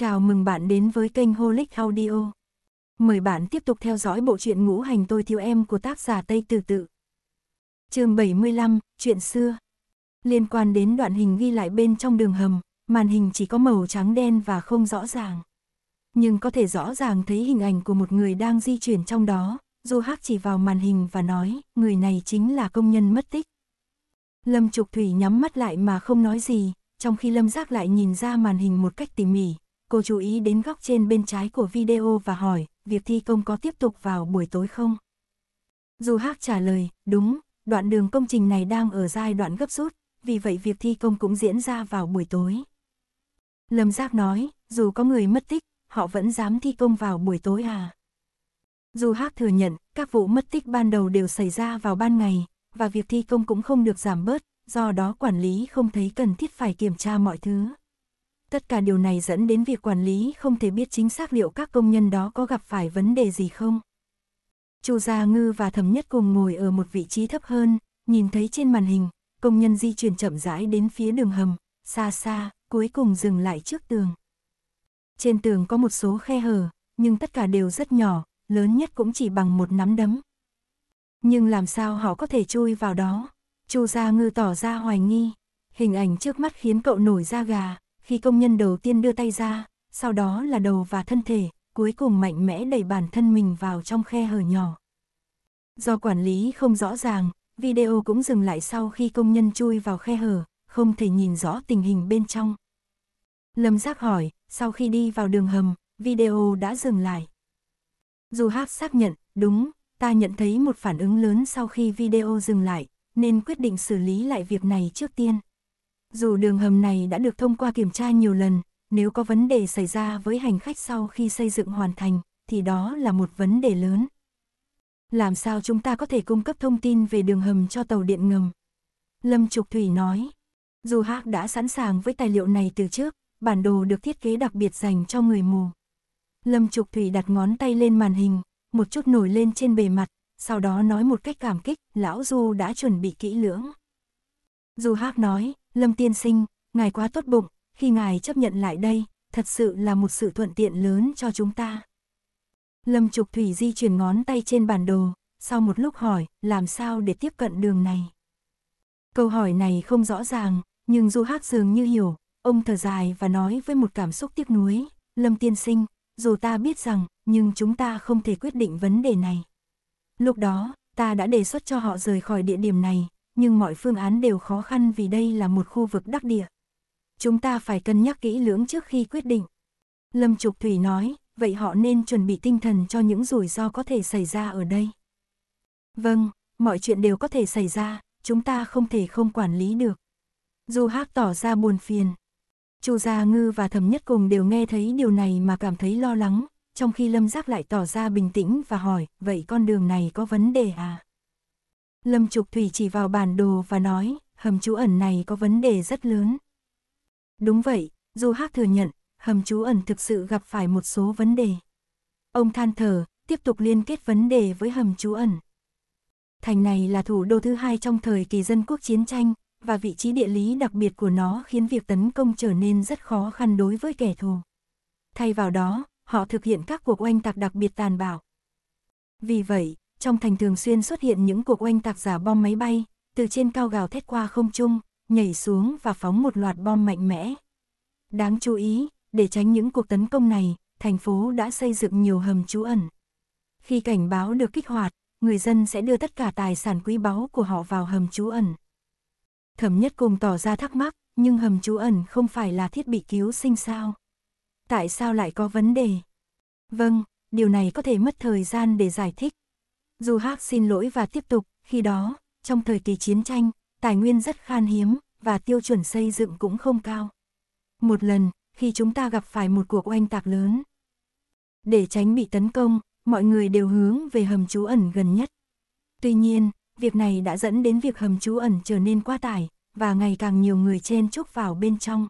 Chào mừng bạn đến với kênh Holic Audio. Mời bạn tiếp tục theo dõi bộ truyện ngũ hành tôi thiếu em của tác giả Tây Tử Tự. chương 75, Chuyện xưa. Liên quan đến đoạn hình ghi lại bên trong đường hầm, màn hình chỉ có màu trắng đen và không rõ ràng. Nhưng có thể rõ ràng thấy hình ảnh của một người đang di chuyển trong đó, Du Hắc chỉ vào màn hình và nói, người này chính là công nhân mất tích. Lâm Trục Thủy nhắm mắt lại mà không nói gì, trong khi Lâm Giác lại nhìn ra màn hình một cách tỉ mỉ, cô chú ý đến góc trên bên trái của video và hỏi, việc thi công có tiếp tục vào buổi tối không? Du Hắc trả lời, đúng, đoạn đường công trình này đang ở giai đoạn gấp rút, vì vậy việc thi công cũng diễn ra vào buổi tối. Lâm Giác nói, dù có người mất tích, họ vẫn dám thi công vào buổi tối à? Du Hắc thừa nhận, các vụ mất tích ban đầu đều xảy ra vào ban ngày, và việc thi công cũng không được giảm bớt, do đó quản lý không thấy cần thiết phải kiểm tra mọi thứ. Tất cả điều này dẫn đến việc quản lý không thể biết chính xác liệu các công nhân đó có gặp phải vấn đề gì không. Chu Gia Ngư và Thẩm Nhất cùng ngồi ở một vị trí thấp hơn, nhìn thấy trên màn hình, công nhân di chuyển chậm rãi đến phía đường hầm, xa xa, cuối cùng dừng lại trước tường. Trên tường có một số khe hở, nhưng tất cả đều rất nhỏ, lớn nhất cũng chỉ bằng một nắm đấm. Nhưng làm sao họ có thể chui vào đó? Chu Gia Ngư tỏ ra hoài nghi. Hình ảnh trước mắt khiến cậu nổi da gà, khi công nhân đầu tiên đưa tay ra, sau đó là đầu và thân thể, cuối cùng mạnh mẽ đẩy bản thân mình vào trong khe hở nhỏ. Do quản lý không rõ ràng, video cũng dừng lại sau khi công nhân chui vào khe hở, không thể nhìn rõ tình hình bên trong. Lâm Giác hỏi, sau khi đi vào đường hầm, video đã dừng lại. Dù Hắc xác nhận, đúng, ta nhận thấy một phản ứng lớn sau khi video dừng lại, nên quyết định xử lý lại việc này trước tiên. Dù đường hầm này đã được thông qua kiểm tra nhiều lần, nếu có vấn đề xảy ra với hành khách sau khi xây dựng hoàn thành, thì đó là một vấn đề lớn. Làm sao chúng ta có thể cung cấp thông tin về đường hầm cho tàu điện ngầm? Lâm Trục Thủy nói, dù Hạc đã sẵn sàng với tài liệu này từ trước, bản đồ được thiết kế đặc biệt dành cho người mù. Lâm Trục Thủy đặt ngón tay lên màn hình, một chút nổi lên trên bề mặt, sau đó nói một cách cảm kích, lão Du đã chuẩn bị kỹ lưỡng. Dù Hạc nói, Lâm Tiên Sinh, ngài quá tốt bụng, khi ngài chấp nhận lại đây, thật sự là một sự thuận tiện lớn cho chúng ta. Lâm Trục Thủy di chuyển ngón tay trên bản đồ, sau một lúc hỏi, làm sao để tiếp cận đường này? Câu hỏi này không rõ ràng, nhưng Du Hắc dường như hiểu, ông thở dài và nói với một cảm xúc tiếc nuối, Lâm Tiên Sinh, dù ta biết rằng, nhưng chúng ta không thể quyết định vấn đề này. Lúc đó, ta đã đề xuất cho họ rời khỏi địa điểm này, nhưng mọi phương án đều khó khăn vì đây là một khu vực đắc địa. Chúng ta phải cân nhắc kỹ lưỡng trước khi quyết định. Lâm Trục Thủy nói, vậy họ nên chuẩn bị tinh thần cho những rủi ro có thể xảy ra ở đây. Vâng, mọi chuyện đều có thể xảy ra, chúng ta không thể không quản lý được. Du Hác tỏ ra buồn phiền. Chu Gia Ngư và Thẩm Nhất Cùng đều nghe thấy điều này mà cảm thấy lo lắng, trong khi Lâm Giác lại tỏ ra bình tĩnh và hỏi, vậy con đường này có vấn đề à? Lâm Trục Thủy chỉ vào bản đồ và nói, hầm trú ẩn này có vấn đề rất lớn. Đúng vậy, Du Hắc thừa nhận, hầm trú ẩn thực sự gặp phải một số vấn đề. Ông than thở, tiếp tục liên kết vấn đề với hầm trú ẩn. Thành này là thủ đô thứ hai trong thời kỳ dân quốc chiến tranh, và vị trí địa lý đặc biệt của nó khiến việc tấn công trở nên rất khó khăn đối với kẻ thù. Thay vào đó, họ thực hiện các cuộc oanh tạc đặc biệt tàn bạo. Vì vậy, trong thành thường xuyên xuất hiện những cuộc oanh tạc giả bom máy bay, từ trên cao gào thét qua không trung, nhảy xuống và phóng một loạt bom mạnh mẽ. Đáng chú ý, để tránh những cuộc tấn công này, thành phố đã xây dựng nhiều hầm trú ẩn. Khi cảnh báo được kích hoạt, người dân sẽ đưa tất cả tài sản quý báu của họ vào hầm trú ẩn. Thẩm nhất cùng tỏ ra thắc mắc, nhưng hầm trú ẩn không phải là thiết bị cứu sinh sao? Tại sao lại có vấn đề? Vâng, điều này có thể mất thời gian để giải thích, Du hắc xin lỗi và tiếp tục, khi đó, trong thời kỳ chiến tranh, tài nguyên rất khan hiếm và tiêu chuẩn xây dựng cũng không cao. Một lần, khi chúng ta gặp phải một cuộc oanh tạc lớn, để tránh bị tấn công, mọi người đều hướng về hầm trú ẩn gần nhất. Tuy nhiên, việc này đã dẫn đến việc hầm trú ẩn trở nên quá tải và ngày càng nhiều người chen chúc vào bên trong.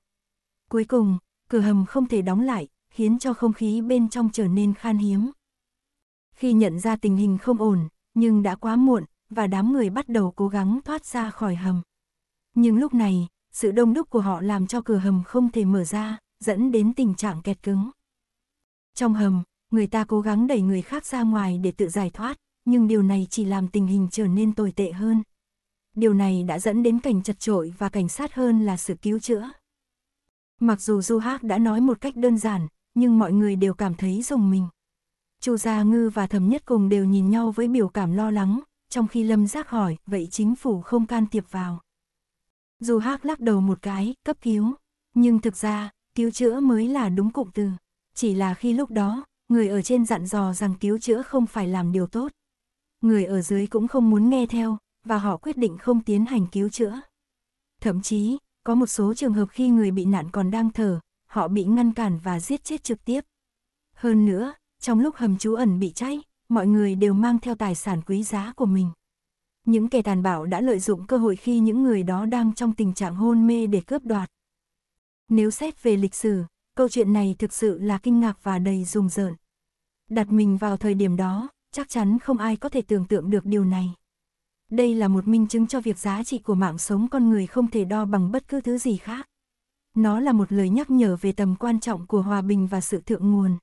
Cuối cùng, cửa hầm không thể đóng lại, khiến cho không khí bên trong trở nên khan hiếm. Khi nhận ra tình hình không ổn, nhưng đã quá muộn, và đám người bắt đầu cố gắng thoát ra khỏi hầm. Nhưng lúc này, sự đông đúc của họ làm cho cửa hầm không thể mở ra, dẫn đến tình trạng kẹt cứng. Trong hầm, người ta cố gắng đẩy người khác ra ngoài để tự giải thoát, nhưng điều này chỉ làm tình hình trở nên tồi tệ hơn. Điều này đã dẫn đến cảnh chật trội và cảnh sát hơn là sự cứu chữa. Mặc dù Du Hác đã nói một cách đơn giản, nhưng mọi người đều cảm thấy rùng mình. Chu Gia Ngư và Thẩm Nhất Cùng đều nhìn nhau với biểu cảm lo lắng, trong khi Lâm Giác hỏi, vậy chính phủ không can thiệp vào. Dù hác lắc đầu một cái, cấp cứu, nhưng thực ra, cứu chữa mới là đúng cụm từ. Chỉ là khi lúc đó, người ở trên dặn dò rằng cứu chữa không phải làm điều tốt. Người ở dưới cũng không muốn nghe theo, và họ quyết định không tiến hành cứu chữa. Thậm chí, có một số trường hợp khi người bị nạn còn đang thở, họ bị ngăn cản và giết chết trực tiếp. Hơn nữa, trong lúc hầm trú ẩn bị cháy, mọi người đều mang theo tài sản quý giá của mình. Những kẻ tàn bạo đã lợi dụng cơ hội khi những người đó đang trong tình trạng hôn mê để cướp đoạt. Nếu xét về lịch sử, câu chuyện này thực sự là kinh ngạc và đầy rùng rợn. Đặt mình vào thời điểm đó, chắc chắn không ai có thể tưởng tượng được điều này. Đây là một minh chứng cho việc giá trị của mạng sống con người không thể đo bằng bất cứ thứ gì khác. Nó là một lời nhắc nhở về tầm quan trọng của hòa bình và sự thượng nguồn.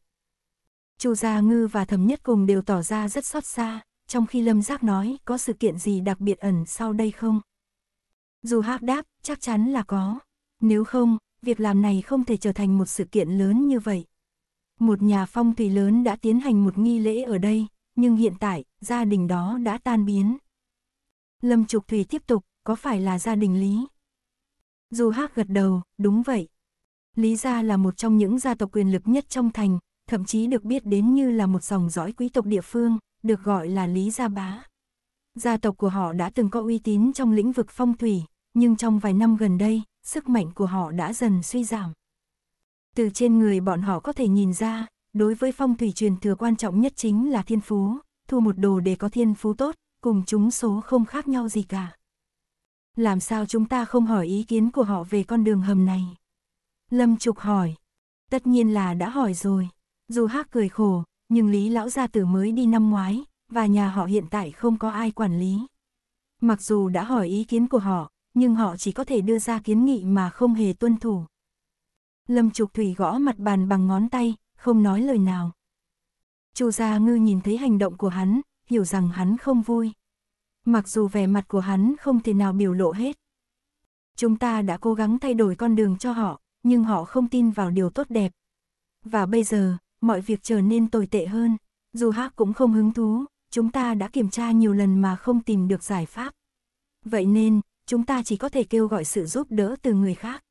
Chu Gia Ngư và Thẩm Nhất Cùng đều tỏ ra rất xót xa, trong khi Lâm Giác nói có sự kiện gì đặc biệt ẩn sau đây không? Dù háp đáp, chắc chắn là có. Nếu không, việc làm này không thể trở thành một sự kiện lớn như vậy. Một nhà phong thủy lớn đã tiến hành một nghi lễ ở đây, nhưng hiện tại, gia đình đó đã tan biến. Lâm Trục Thủy tiếp tục, có phải là gia đình Lý? Dù Hác gật đầu, đúng vậy. Lý gia là một trong những gia tộc quyền lực nhất trong thành, thậm chí được biết đến như là một dòng dõi quý tộc địa phương, được gọi là Lý Gia Bá. Gia tộc của họ đã từng có uy tín trong lĩnh vực phong thủy, nhưng trong vài năm gần đây, sức mạnh của họ đã dần suy giảm. Từ trên người bọn họ có thể nhìn ra, đối với phong thủy truyền thừa quan trọng nhất chính là thiên phú, thu một đồ để có thiên phú tốt, cùng chúng số không khác nhau gì cả. Làm sao chúng ta không hỏi ý kiến của họ về con đường hầm này? Lâm Trục hỏi. Tất nhiên là đã hỏi rồi. Dù hát cười khổ, nhưng Lý lão gia tử mới đi năm ngoái, và nhà họ hiện tại không có ai quản lý. Mặc dù đã hỏi ý kiến của họ, nhưng họ chỉ có thể đưa ra kiến nghị mà không hề tuân thủ. Lâm Trục Thủy gõ mặt bàn bằng ngón tay, không nói lời nào. Chu Gia Ngư nhìn thấy hành động của hắn, hiểu rằng hắn không vui. Mặc dù vẻ mặt của hắn không thể nào biểu lộ hết. Chúng ta đã cố gắng thay đổi con đường cho họ, nhưng họ không tin vào điều tốt đẹp. Và bây giờ, mọi việc trở nên tồi tệ hơn. Dù Hắc cũng không hứng thú, chúng ta đã kiểm tra nhiều lần mà không tìm được giải pháp. Vậy nên, chúng ta chỉ có thể kêu gọi sự giúp đỡ từ người khác.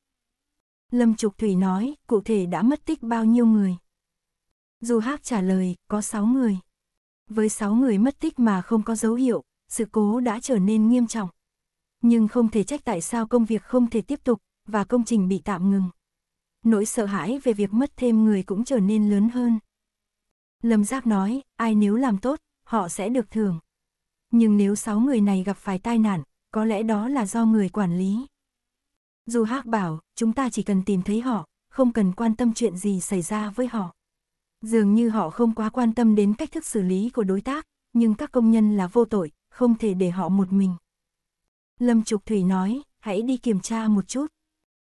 Lâm Trục Thủy nói, cụ thể đã mất tích bao nhiêu người? Dù Hắc trả lời, có 6 người. Với 6 người mất tích mà không có dấu hiệu, sự cố đã trở nên nghiêm trọng. Nhưng không thể trách tại sao công việc không thể tiếp tục và công trình bị tạm ngừng nỗi sợ hãi về việc mất thêm người cũng trở nên lớn hơn. Lâm Giáp nói, ai nếu làm tốt, họ sẽ được thưởng. Nhưng nếu 6 người này gặp phải tai nạn, có lẽ đó là do người quản lý. Dù Hác bảo, chúng ta chỉ cần tìm thấy họ, không cần quan tâm chuyện gì xảy ra với họ. Dường như họ không quá quan tâm đến cách thức xử lý của đối tác, nhưng các công nhân là vô tội, không thể để họ một mình. Lâm Trục Thủy nói, hãy đi kiểm tra một chút.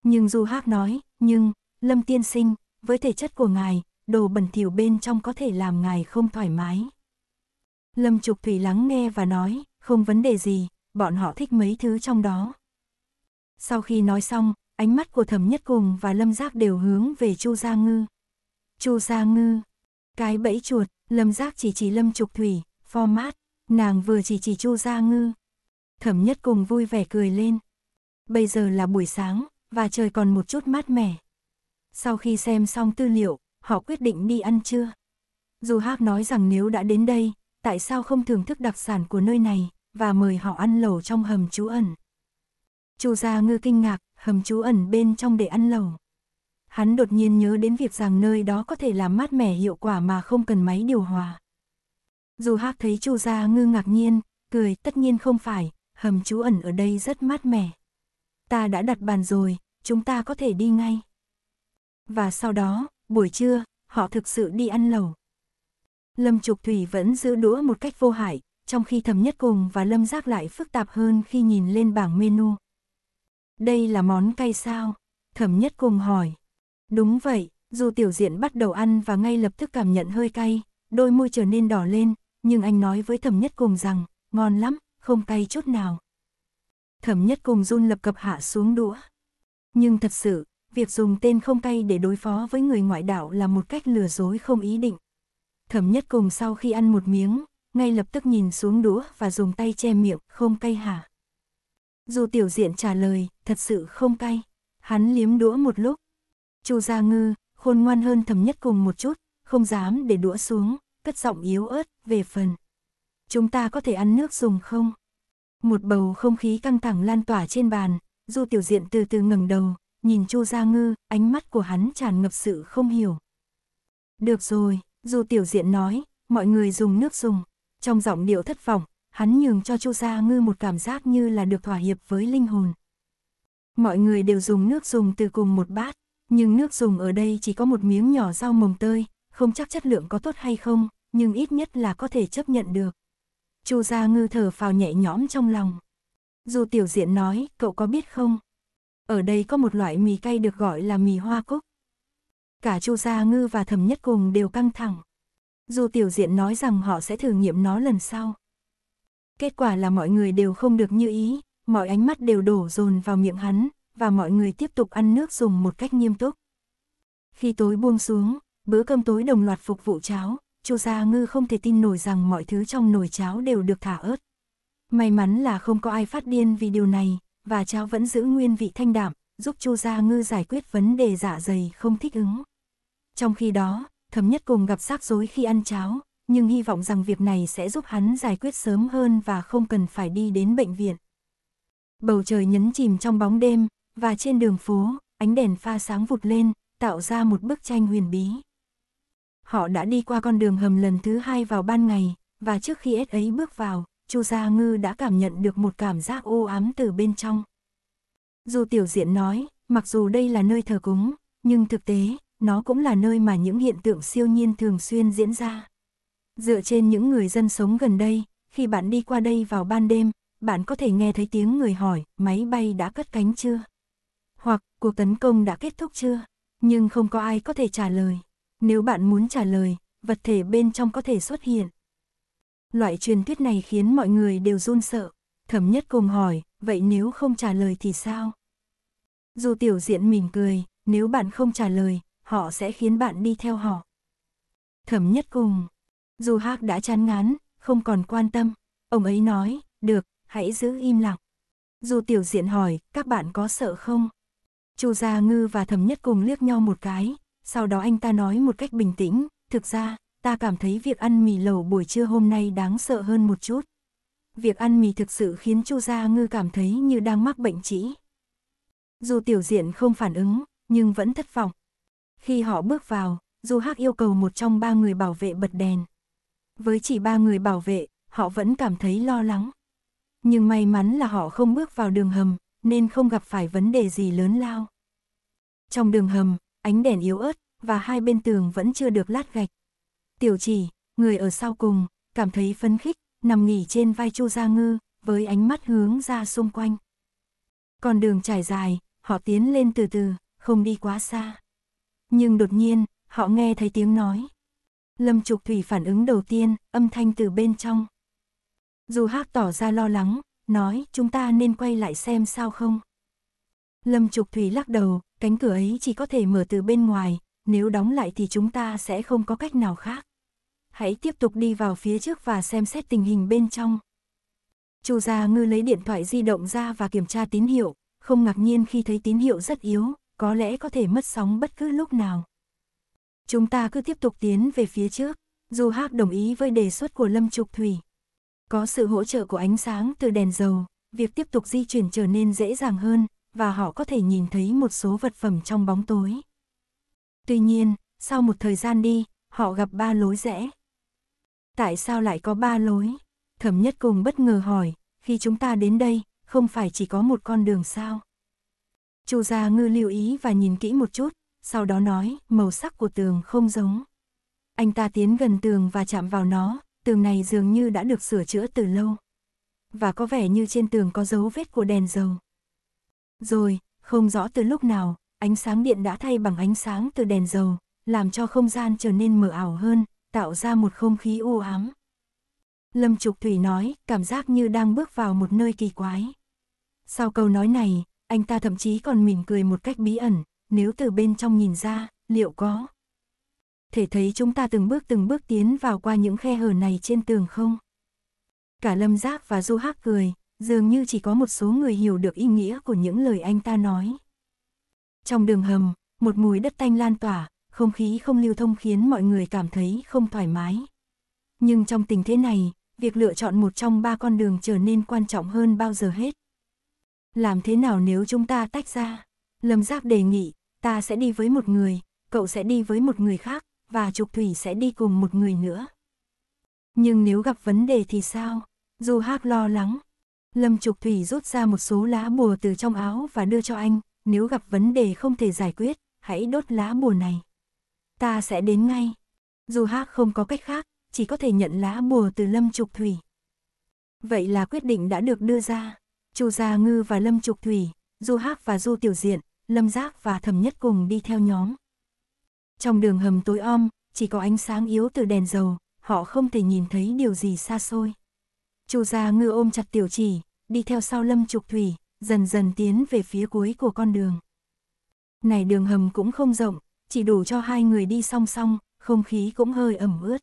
Nhưng Du Hác nói, nhưng, Lâm tiên sinh, với thể chất của ngài, đồ bẩn thỉu bên trong có thể làm ngài không thoải mái. Lâm Trục Thủy lắng nghe và nói, không vấn đề gì, bọn họ thích mấy thứ trong đó. Sau khi nói xong, ánh mắt của Thẩm Nhất Cùng và Lâm Giác đều hướng về Chu Gia Ngư. Chu Gia Ngư, cái bẫy chuột, Lâm Giác chỉ chỉ Lâm Trục Thủy, format, nàng vừa chỉ chỉ Chu Gia Ngư. Thẩm Nhất Cùng vui vẻ cười lên. Bây giờ là buổi sáng, và trời còn một chút mát mẻ. Sau khi xem xong tư liệu, họ quyết định đi ăn trưa. Dù Hác nói rằng nếu đã đến đây, tại sao không thưởng thức đặc sản của nơi này, và mời họ ăn lẩu trong hầm trú ẩn. Chu Gia Ngư kinh ngạc, hầm trú ẩn bên trong để ăn lẩu. Hắn đột nhiên nhớ đến việc rằng nơi đó có thể làm mát mẻ hiệu quả mà không cần máy điều hòa. Dù Hác thấy Chu Gia Ngư ngạc nhiên, cười tất nhiên không phải, hầm trú ẩn ở đây rất mát mẻ. Ta đã đặt bàn rồi, chúng ta có thể đi ngay. Và sau đó, buổi trưa, họ thực sự đi ăn lẩu. Lâm Trục Thủy vẫn giữ đũa một cách vô hại, trong khi thẩm nhất cùng và lâm giác lại phức tạp hơn khi nhìn lên bảng menu. Đây là món cay sao? Thẩm nhất cùng hỏi. Đúng vậy, dù tiểu diện bắt đầu ăn và ngay lập tức cảm nhận hơi cay, đôi môi trở nên đỏ lên, nhưng anh nói với thẩm nhất cùng rằng, ngon lắm, không cay chút nào. Thẩm nhất cùng run lập cập hạ xuống đũa. Nhưng thật sự, việc dùng tên không cay để đối phó với người ngoại đạo là một cách lừa dối không ý định. Thẩm nhất cùng sau khi ăn một miếng, ngay lập tức nhìn xuống đũa và dùng tay che miệng, không cay hả? Dù tiểu diện trả lời, thật sự không cay. Hắn liếm đũa một lúc. Chu Gia Ngư, khôn ngoan hơn thẩm nhất cùng một chút, không dám để đũa xuống, cất giọng yếu ớt, về phần. Chúng ta có thể ăn nước dùng không? Một bầu không khí căng thẳng lan tỏa trên bàn, Du tiểu diện từ từ ngẩng đầu, nhìn Chu Gia Ngư, ánh mắt của hắn tràn ngập sự không hiểu. Được rồi, dù tiểu diện nói, mọi người dùng nước dùng, trong giọng điệu thất vọng, hắn nhường cho Chu Gia Ngư một cảm giác như là được thỏa hiệp với linh hồn. Mọi người đều dùng nước dùng từ cùng một bát, nhưng nước dùng ở đây chỉ có một miếng nhỏ rau mồng tơi, không chắc chất lượng có tốt hay không, nhưng ít nhất là có thể chấp nhận được. Chu Gia Ngư thở phào nhẹ nhõm trong lòng. Dù tiểu diện nói, cậu có biết không, ở đây có một loại mì cay được gọi là mì hoa cúc. Cả Chu Gia Ngư và Thẩm Nhất Cùng đều căng thẳng. Dù Tiểu Diện nói rằng họ sẽ thử nghiệm nó lần sau. Kết quả là mọi người đều không được như ý, mọi ánh mắt đều đổ dồn vào miệng hắn, và mọi người tiếp tục ăn nước dùng một cách nghiêm túc. Khi tối buông xuống, bữa cơm tối đồng loạt phục vụ cháo, Chu Gia Ngư không thể tin nổi rằng mọi thứ trong nồi cháo đều được thả ớt. May mắn là không có ai phát điên vì điều này, và cháo vẫn giữ nguyên vị thanh đạm, giúp Chu Gia Ngư giải quyết vấn đề dạ dày không thích ứng. Trong khi đó, Thẩm Nhất cùng gặp rắc rối khi ăn cháo, nhưng hy vọng rằng việc này sẽ giúp hắn giải quyết sớm hơn và không cần phải đi đến bệnh viện. Bầu trời nhấn chìm trong bóng đêm, và trên đường phố, ánh đèn pha sáng vụt lên, tạo ra một bức tranh huyền bí. Họ đã đi qua con đường hầm lần thứ hai vào ban ngày, và trước khi S ấy bước vào, Chu Gia Ngư đã cảm nhận được một cảm giác u ám từ bên trong. Dù tiểu diện nói, mặc dù đây là nơi thờ cúng, nhưng thực tế, nó cũng là nơi mà những hiện tượng siêu nhiên thường xuyên diễn ra. Dựa trên những người dân sống gần đây, khi bạn đi qua đây vào ban đêm, bạn có thể nghe thấy tiếng người hỏi, máy bay đã cất cánh chưa? Hoặc, cuộc tấn công đã kết thúc chưa? Nhưng không có ai có thể trả lời. Nếu bạn muốn trả lời, vật thể bên trong có thể xuất hiện. Loại truyền thuyết này khiến mọi người đều run sợ. Thẩm nhất cùng hỏi, vậy nếu không trả lời thì sao? Dù tiểu diện mỉm cười, nếu bạn không trả lời, họ sẽ khiến bạn đi theo họ. Thẩm nhất cùng, dù Hác đã chán ngán, không còn quan tâm, ông ấy nói, được, hãy giữ im lặng. Dù tiểu diện hỏi, các bạn có sợ không? Chu Gia Ngư và Thẩm Nhất cùng liếc nhau một cái, sau đó anh ta nói một cách bình tĩnh, thực ra, ta cảm thấy việc ăn mì lẩu buổi trưa hôm nay đáng sợ hơn một chút. Việc ăn mì thực sự khiến Chu Gia Ngư cảm thấy như đang mắc bệnh trĩ. Dù tiểu diện không phản ứng, nhưng vẫn thất vọng. Khi họ bước vào, Du Hắc yêu cầu một trong ba người bảo vệ bật đèn. Với chỉ ba người bảo vệ, họ vẫn cảm thấy lo lắng. Nhưng may mắn là họ không bước vào đường hầm, nên không gặp phải vấn đề gì lớn lao. Trong đường hầm, ánh đèn yếu ớt và hai bên tường vẫn chưa được lát gạch. Tiểu chỉ, người ở sau cùng, cảm thấy phấn khích, nằm nghỉ trên vai Chu Gia Ngư, với ánh mắt hướng ra xung quanh. Con đường trải dài, họ tiến lên từ từ, không đi quá xa. Nhưng đột nhiên, họ nghe thấy tiếng nói. Lâm Trục Thủy phản ứng đầu tiên, âm thanh từ bên trong. Dù hát tỏ ra lo lắng, nói chúng ta nên quay lại xem sao không. Lâm Trục Thủy lắc đầu, cánh cửa ấy chỉ có thể mở từ bên ngoài, nếu đóng lại thì chúng ta sẽ không có cách nào khác hãy tiếp tục đi vào phía trước và xem xét tình hình bên trong. Chu Gia Ngư lấy điện thoại di động ra và kiểm tra tín hiệu, không ngạc nhiên khi thấy tín hiệu rất yếu, có lẽ có thể mất sóng bất cứ lúc nào. Chúng ta cứ tiếp tục tiến về phía trước, Du Hác đồng ý với đề xuất của Lâm Trục Thủy. Có sự hỗ trợ của ánh sáng từ đèn dầu, việc tiếp tục di chuyển trở nên dễ dàng hơn, và họ có thể nhìn thấy một số vật phẩm trong bóng tối. Tuy nhiên, sau một thời gian đi, họ gặp ba lối rẽ tại sao lại có ba lối? Thẩm nhất cùng bất ngờ hỏi, khi chúng ta đến đây, không phải chỉ có một con đường sao? Chu Gia Ngư lưu ý và nhìn kỹ một chút, sau đó nói, màu sắc của tường không giống. Anh ta tiến gần tường và chạm vào nó, tường này dường như đã được sửa chữa từ lâu. Và có vẻ như trên tường có dấu vết của đèn dầu. Rồi, không rõ từ lúc nào, ánh sáng điện đã thay bằng ánh sáng từ đèn dầu, làm cho không gian trở nên mờ ảo hơn, tạo ra một không khí u ám. Lâm Trục Thủy nói, cảm giác như đang bước vào một nơi kỳ quái. Sau câu nói này, anh ta thậm chí còn mỉm cười một cách bí ẩn, nếu từ bên trong nhìn ra, liệu có thể thấy chúng ta từng bước từng bước tiến vào qua những khe hở này trên tường không? Cả Lâm Giác và Du Hắc cười, dường như chỉ có một số người hiểu được ý nghĩa của những lời anh ta nói. Trong đường hầm, một mùi đất tanh lan tỏa, không khí không lưu thông khiến mọi người cảm thấy không thoải mái. Nhưng trong tình thế này, việc lựa chọn một trong ba con đường trở nên quan trọng hơn bao giờ hết. Làm thế nào nếu chúng ta tách ra? Lâm Giáp đề nghị, ta sẽ đi với một người, cậu sẽ đi với một người khác, và Trục Thủy sẽ đi cùng một người nữa. Nhưng nếu gặp vấn đề thì sao? Dù Hác lo lắng, Lâm Trục Thủy rút ra một số lá bùa từ trong áo và đưa cho anh, nếu gặp vấn đề không thể giải quyết, hãy đốt lá bùa này. Ta sẽ đến ngay. Dù hát không có cách khác, chỉ có thể nhận lá bùa từ Lâm Trục Thủy. Vậy là quyết định đã được đưa ra. Chu Gia Ngư và Lâm Trục Thủy, Du Hắc và Du Tiểu Diện, Lâm Giác và Thẩm Nhất cùng đi theo nhóm. Trong đường hầm tối om, chỉ có ánh sáng yếu từ đèn dầu, họ không thể nhìn thấy điều gì xa xôi. Chu Gia Ngư ôm chặt Tiểu Chỉ, đi theo sau Lâm Trục Thủy, dần dần tiến về phía cuối của con đường. Này đường hầm cũng không rộng, chỉ đủ cho hai người đi song song, không khí cũng hơi ẩm ướt.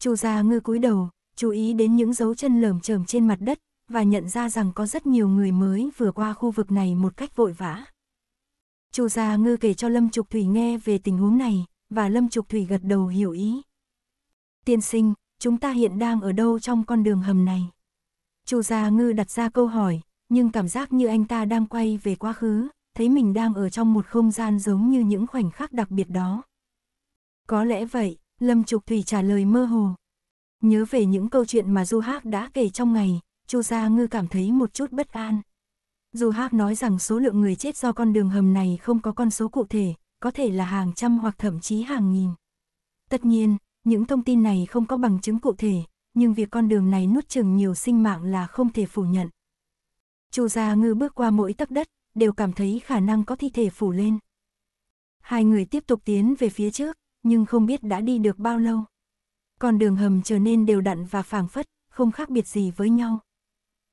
Chu Gia Ngư cúi đầu, chú ý đến những dấu chân lởm chởm trên mặt đất và nhận ra rằng có rất nhiều người mới vừa qua khu vực này một cách vội vã. Chu Gia Ngư kể cho Lâm Trục Thủy nghe về tình huống này và Lâm Trục Thủy gật đầu hiểu ý. Tiên sinh, chúng ta hiện đang ở đâu trong con đường hầm này? Chu Gia Ngư đặt ra câu hỏi, nhưng cảm giác như anh ta đang quay về quá khứ, thấy mình đang ở trong một không gian giống như những khoảnh khắc đặc biệt đó. Có lẽ vậy, Lâm Trục Thủy trả lời mơ hồ. Nhớ về những câu chuyện mà Du Hác đã kể trong ngày, Chu Gia Ngư cảm thấy một chút bất an. Du Hác nói rằng số lượng người chết do con đường hầm này không có con số cụ thể, có thể là hàng trăm hoặc thậm chí hàng nghìn. Tất nhiên, những thông tin này không có bằng chứng cụ thể, nhưng việc con đường này nuốt chừng nhiều sinh mạng là không thể phủ nhận. Chu Gia Ngư bước qua mỗi tấc đất, đều cảm thấy khả năng có thi thể phủ lên. Hai người tiếp tục tiến về phía trước, nhưng không biết đã đi được bao lâu. Con đường hầm trở nên đều đặn và phảng phất, không khác biệt gì với nhau.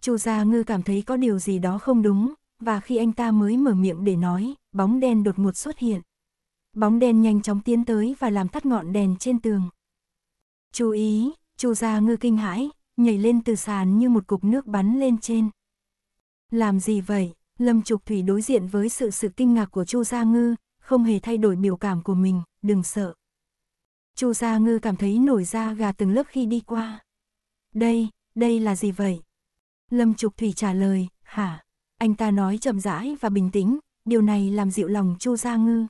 Chu Gia Ngư cảm thấy có điều gì đó không đúng, và khi anh ta mới mở miệng để nói, bóng đen đột ngột xuất hiện. Bóng đen nhanh chóng tiến tới và làm tắt ngọn đèn trên tường. Chú ý, Chu Gia Ngư kinh hãi, nhảy lên từ sàn như một cục nước bắn lên trên. Làm gì vậy? Lâm Trục Thủy đối diện với sự sự kinh ngạc của Chu Gia Ngư, không hề thay đổi biểu cảm của mình, đừng sợ. Chu Gia Ngư cảm thấy nổi da gà từng lớp khi đi qua. Đây, đây là gì vậy? Lâm Trục Thủy trả lời, hả? Anh ta nói chậm rãi và bình tĩnh, điều này làm dịu lòng Chu Gia Ngư.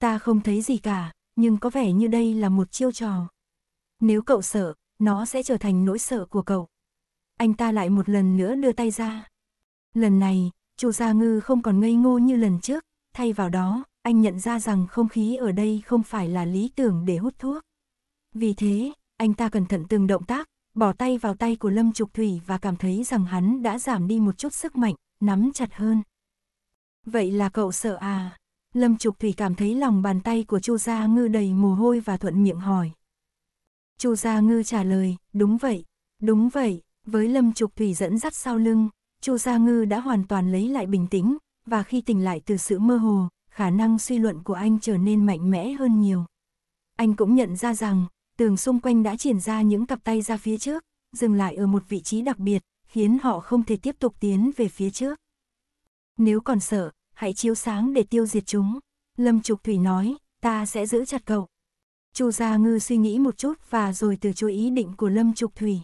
Ta không thấy gì cả, nhưng có vẻ như đây là một chiêu trò. Nếu cậu sợ, nó sẽ trở thành nỗi sợ của cậu. Anh ta lại một lần nữa đưa tay ra. Lần này, Chu Gia Ngư không còn ngây ngô như lần trước, thay vào đó, anh nhận ra rằng không khí ở đây không phải là lý tưởng để hút thuốc. Vì thế, anh ta cẩn thận từng động tác, bỏ tay vào tay của Lâm Trục Thủy và cảm thấy rằng hắn đã giảm đi một chút sức mạnh, nắm chặt hơn. Vậy là cậu sợ à? Lâm Trục Thủy cảm thấy lòng bàn tay của Chu Gia Ngư đầy mồ hôi và thuận miệng hỏi. Chu Gia Ngư trả lời, đúng vậy, đúng vậy, với Lâm Trục Thủy dẫn dắt sau lưng, Chu Gia Ngư đã hoàn toàn lấy lại bình tĩnh, và khi tỉnh lại từ sự mơ hồ, khả năng suy luận của anh trở nên mạnh mẽ hơn nhiều. Anh cũng nhận ra rằng, tường xung quanh đã triển ra những cặp tay ra phía trước, dừng lại ở một vị trí đặc biệt, khiến họ không thể tiếp tục tiến về phía trước. Nếu còn sợ, hãy chiếu sáng để tiêu diệt chúng. Lâm Trục Thủy nói, ta sẽ giữ chặt cậu. Chu Gia Ngư suy nghĩ một chút và rồi từ chối ý định của Lâm Trục Thủy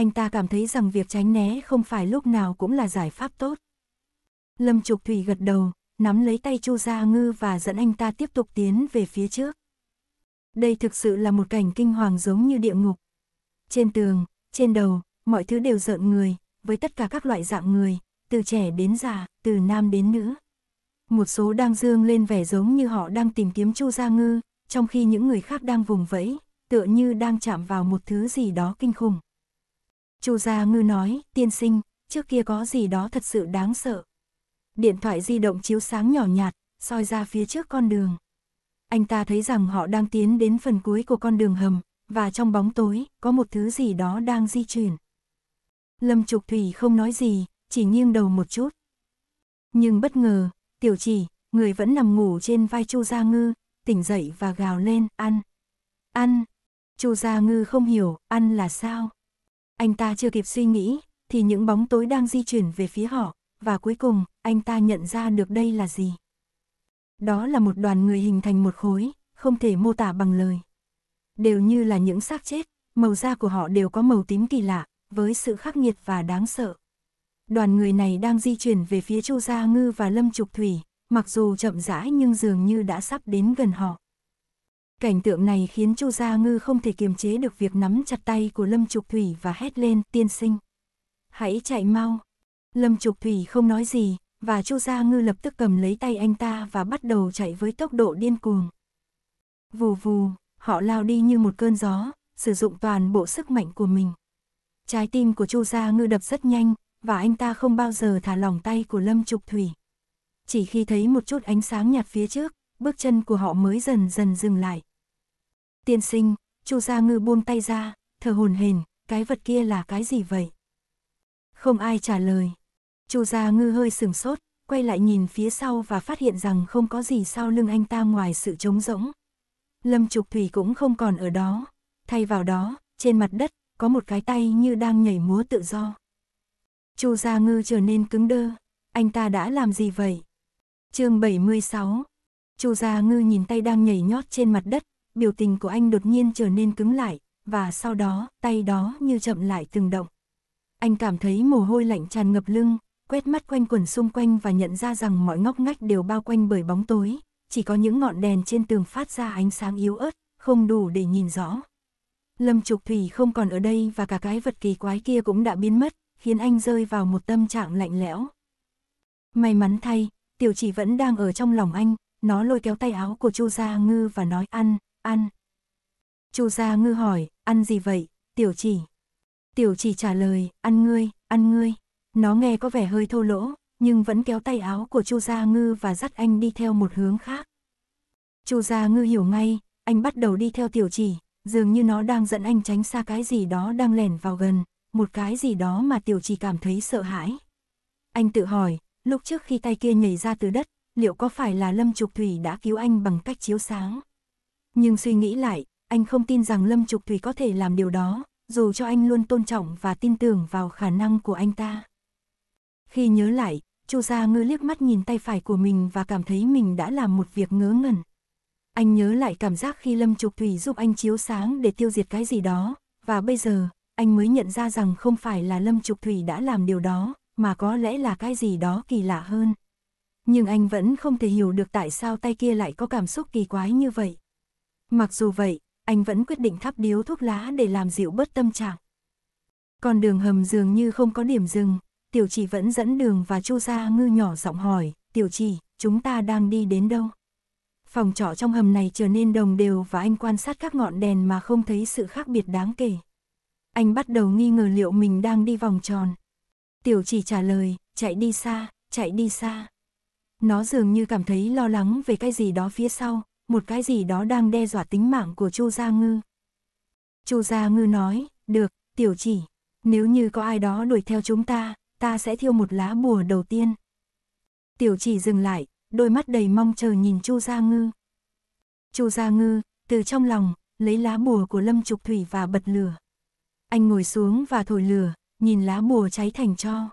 anh ta cảm thấy rằng việc tránh né không phải lúc nào cũng là giải pháp tốt. Lâm Trục Thủy gật đầu, nắm lấy tay Chu Gia Ngư và dẫn anh ta tiếp tục tiến về phía trước. Đây thực sự là một cảnh kinh hoàng giống như địa ngục. Trên tường, trên đầu, mọi thứ đều rợn người, với tất cả các loại dạng người, từ trẻ đến già, từ nam đến nữ. Một số đang dương lên vẻ giống như họ đang tìm kiếm Chu Gia Ngư, trong khi những người khác đang vùng vẫy, tựa như đang chạm vào một thứ gì đó kinh khủng. Chu Gia Ngư nói, tiên sinh, trước kia có gì đó thật sự đáng sợ. Điện thoại di động chiếu sáng nhỏ nhạt, soi ra phía trước con đường. Anh ta thấy rằng họ đang tiến đến phần cuối của con đường hầm, và trong bóng tối, có một thứ gì đó đang di chuyển. Lâm Trục Thủy không nói gì, chỉ nghiêng đầu một chút. Nhưng bất ngờ, tiểu chỉ, người vẫn nằm ngủ trên vai Chu Gia Ngư, tỉnh dậy và gào lên, ăn. Ăn. Chu Gia Ngư không hiểu, ăn là sao? Anh ta chưa kịp suy nghĩ, thì những bóng tối đang di chuyển về phía họ, và cuối cùng, anh ta nhận ra được đây là gì. Đó là một đoàn người hình thành một khối, không thể mô tả bằng lời. Đều như là những xác chết, màu da của họ đều có màu tím kỳ lạ, với sự khắc nghiệt và đáng sợ. Đoàn người này đang di chuyển về phía Chu Gia Ngư và Lâm Trục Thủy, mặc dù chậm rãi nhưng dường như đã sắp đến gần họ. Cảnh tượng này khiến Chu Gia Ngư không thể kiềm chế được việc nắm chặt tay của Lâm Trục Thủy và hét lên tiên sinh. Hãy chạy mau. Lâm Trục Thủy không nói gì, và Chu Gia Ngư lập tức cầm lấy tay anh ta và bắt đầu chạy với tốc độ điên cuồng. Vù vù, họ lao đi như một cơn gió, sử dụng toàn bộ sức mạnh của mình. Trái tim của Chu Gia Ngư đập rất nhanh, và anh ta không bao giờ thả lỏng tay của Lâm Trục Thủy. Chỉ khi thấy một chút ánh sáng nhạt phía trước, bước chân của họ mới dần dần dừng lại, Tiên sinh, Chu Gia Ngư buông tay ra, thở hồn hển, cái vật kia là cái gì vậy? Không ai trả lời. Chu Gia Ngư hơi sửng sốt, quay lại nhìn phía sau và phát hiện rằng không có gì sau lưng anh ta ngoài sự trống rỗng. Lâm Trục Thủy cũng không còn ở đó, thay vào đó, trên mặt đất có một cái tay như đang nhảy múa tự do. Chu Gia Ngư trở nên cứng đơ, anh ta đã làm gì vậy? Chương 76. Chu Gia Ngư nhìn tay đang nhảy nhót trên mặt đất, biểu tình của anh đột nhiên trở nên cứng lại, và sau đó tay đó như chậm lại từng động. Anh cảm thấy mồ hôi lạnh tràn ngập lưng, quét mắt quanh quần xung quanh và nhận ra rằng mọi ngóc ngách đều bao quanh bởi bóng tối, chỉ có những ngọn đèn trên tường phát ra ánh sáng yếu ớt, không đủ để nhìn rõ. Lâm Trục Thủy không còn ở đây và cả cái vật kỳ quái kia cũng đã biến mất, khiến anh rơi vào một tâm trạng lạnh lẽo. May mắn thay, tiểu chỉ vẫn đang ở trong lòng anh, nó lôi kéo tay áo của Chu Gia Ngư và nói ăn, Ăn. Chu Gia Ngư hỏi, ăn gì vậy, tiểu chỉ? Tiểu chỉ trả lời, ăn ngươi, ăn ngươi. Nó nghe có vẻ hơi thô lỗ, nhưng vẫn kéo tay áo của Chu Gia Ngư và dắt anh đi theo một hướng khác. Chu Gia Ngư hiểu ngay, anh bắt đầu đi theo tiểu chỉ, dường như nó đang dẫn anh tránh xa cái gì đó đang lẻn vào gần, một cái gì đó mà tiểu chỉ cảm thấy sợ hãi. Anh tự hỏi, lúc trước khi tay kia nhảy ra từ đất, liệu có phải là Lâm Trục Thủy đã cứu anh bằng cách chiếu sáng? Nhưng suy nghĩ lại, anh không tin rằng Lâm Trục Thủy có thể làm điều đó, dù cho anh luôn tôn trọng và tin tưởng vào khả năng của anh ta. Khi nhớ lại, Chu Gia Ngư liếc mắt nhìn tay phải của mình và cảm thấy mình đã làm một việc ngớ ngẩn. Anh nhớ lại cảm giác khi Lâm Trục Thủy giúp anh chiếu sáng để tiêu diệt cái gì đó, và bây giờ, anh mới nhận ra rằng không phải là Lâm Trục Thủy đã làm điều đó, mà có lẽ là cái gì đó kỳ lạ hơn. Nhưng anh vẫn không thể hiểu được tại sao tay kia lại có cảm xúc kỳ quái như vậy. Mặc dù vậy, anh vẫn quyết định thắp điếu thuốc lá để làm dịu bớt tâm trạng. con đường hầm dường như không có điểm dừng, tiểu chỉ vẫn dẫn đường và chu ra ngư nhỏ giọng hỏi, tiểu chỉ, chúng ta đang đi đến đâu? Phòng trọ trong hầm này trở nên đồng đều và anh quan sát các ngọn đèn mà không thấy sự khác biệt đáng kể. Anh bắt đầu nghi ngờ liệu mình đang đi vòng tròn. Tiểu chỉ trả lời, chạy đi xa, chạy đi xa. Nó dường như cảm thấy lo lắng về cái gì đó phía sau, một cái gì đó đang đe dọa tính mạng của Chu Gia Ngư. Chu Gia Ngư nói, được, tiểu chỉ, nếu như có ai đó đuổi theo chúng ta, ta sẽ thiêu một lá bùa đầu tiên. Tiểu chỉ dừng lại, đôi mắt đầy mong chờ nhìn Chu Gia Ngư. Chu Gia Ngư, từ trong lòng, lấy lá bùa của Lâm Trục Thủy và bật lửa. Anh ngồi xuống và thổi lửa, nhìn lá bùa cháy thành cho.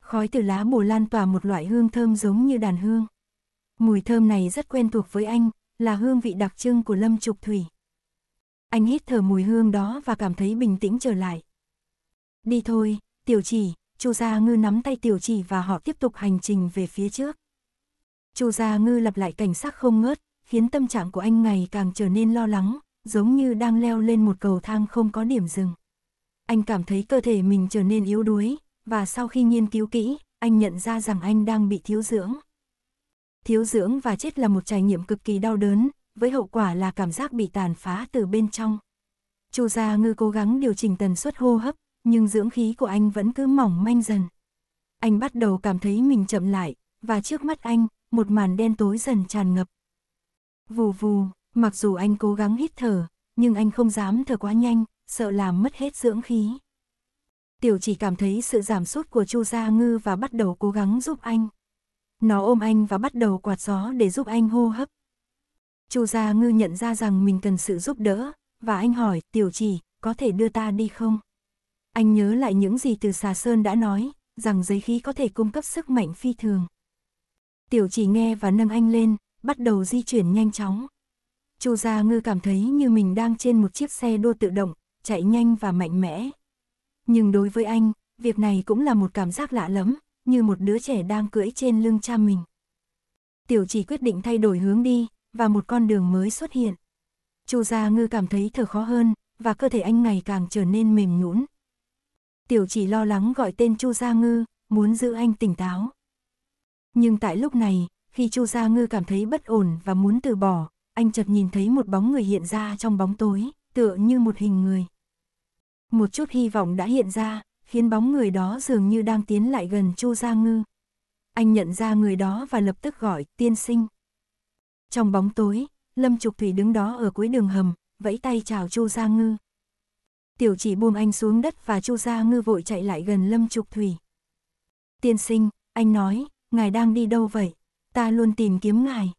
Khói từ lá bùa lan tỏa một loại hương thơm giống như đàn hương. Mùi thơm này rất quen thuộc với anh, là hương vị đặc trưng của lâm trục thủy. Anh hít thở mùi hương đó và cảm thấy bình tĩnh trở lại. Đi thôi, tiểu chỉ, Chu Gia Ngư nắm tay tiểu chỉ và họ tiếp tục hành trình về phía trước. Chu Gia Ngư lặp lại cảnh sắc không ngớt, khiến tâm trạng của anh ngày càng trở nên lo lắng, giống như đang leo lên một cầu thang không có điểm dừng. Anh cảm thấy cơ thể mình trở nên yếu đuối, và sau khi nghiên cứu kỹ, anh nhận ra rằng anh đang bị thiếu dưỡng thiếu dưỡng và chết là một trải nghiệm cực kỳ đau đớn, với hậu quả là cảm giác bị tàn phá từ bên trong. Chu Gia Ngư cố gắng điều chỉnh tần suất hô hấp, nhưng dưỡng khí của anh vẫn cứ mỏng manh dần. Anh bắt đầu cảm thấy mình chậm lại, và trước mắt anh, một màn đen tối dần tràn ngập. Vù vù, mặc dù anh cố gắng hít thở, nhưng anh không dám thở quá nhanh, sợ làm mất hết dưỡng khí. Tiểu chỉ cảm thấy sự giảm sút của Chu Gia Ngư và bắt đầu cố gắng giúp anh. Nó ôm anh và bắt đầu quạt gió để giúp anh hô hấp. Chu Gia Ngư nhận ra rằng mình cần sự giúp đỡ, và anh hỏi, tiểu chỉ, có thể đưa ta đi không? Anh nhớ lại những gì từ xà sơn đã nói, rằng giấy khí có thể cung cấp sức mạnh phi thường. Tiểu chỉ nghe và nâng anh lên, bắt đầu di chuyển nhanh chóng. Chu Gia Ngư cảm thấy như mình đang trên một chiếc xe đua tự động, chạy nhanh và mạnh mẽ. Nhưng đối với anh, việc này cũng là một cảm giác lạ lắm, như một đứa trẻ đang cưỡi trên lưng cha mình. Tiểu chỉ quyết định thay đổi hướng đi, và một con đường mới xuất hiện. Chu Gia Ngư cảm thấy thở khó hơn, và cơ thể anh ngày càng trở nên mềm nhũn. Tiểu chỉ lo lắng gọi tên Chu Gia Ngư, muốn giữ anh tỉnh táo. Nhưng tại lúc này, khi Chu Gia Ngư cảm thấy bất ổn và muốn từ bỏ, anh chợt nhìn thấy một bóng người hiện ra trong bóng tối, tựa như một hình người. Một chút hy vọng đã hiện ra, khiến bóng người đó dường như đang tiến lại gần Chu Gia Ngư. Anh nhận ra người đó và lập tức gọi tiên sinh. Trong bóng tối, Lâm Trục Thủy đứng đó ở cuối đường hầm, vẫy tay chào Chu Gia Ngư. Tiểu chỉ buông anh xuống đất và Chu Gia Ngư vội chạy lại gần Lâm Trục Thủy. Tiên sinh, anh nói, ngài đang đi đâu vậy? Ta luôn tìm kiếm ngài.